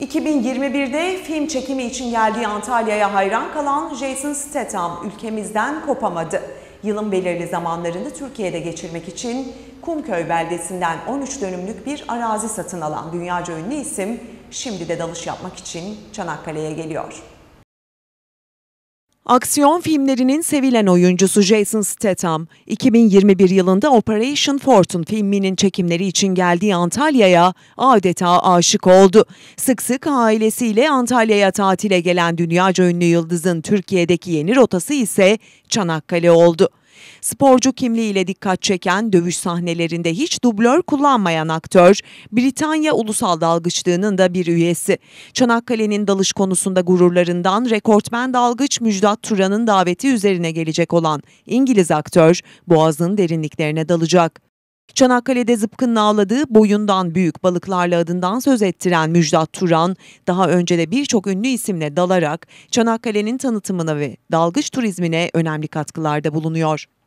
2021'de film çekimi için geldiği Antalya'ya hayran kalan Jason Statham ülkemizden kopamadı. Yılın belirli zamanlarını Türkiye'de geçirmek için Kumköy beldesinden 13 dönümlük bir arazi satın alan dünyaca ünlü isim şimdi de dalış yapmak için Çanakkale'ye geliyor. Aksiyon filmlerinin sevilen oyuncusu Jason Statham, 2021 yılında Operation Fortune filminin çekimleri için geldiği Antalya'ya adeta aşık oldu. Sık sık ailesiyle Antalya'ya tatile gelen dünyaca ünlü yıldızın Türkiye'deki yeni rotası ise Çanakkale oldu. Sporcu kimliğiyle dikkat çeken dövüş sahnelerinde hiç dublör kullanmayan aktör, Britanya Ulusal Dalgıçlığı'nın da bir üyesi. Çanakkale'nin dalış konusunda gururlarından rekortmen dalgıç Müjdat Turan'ın daveti üzerine gelecek olan İngiliz aktör Boğaz'ın derinliklerine dalacak. Çanakkale'de zıpkının ağladığı boyundan büyük balıklarla adından söz ettiren Müjdat Turan, daha önce de birçok ünlü isimle dalarak Çanakkale'nin tanıtımına ve dalgıç turizmine önemli katkılarda bulunuyor.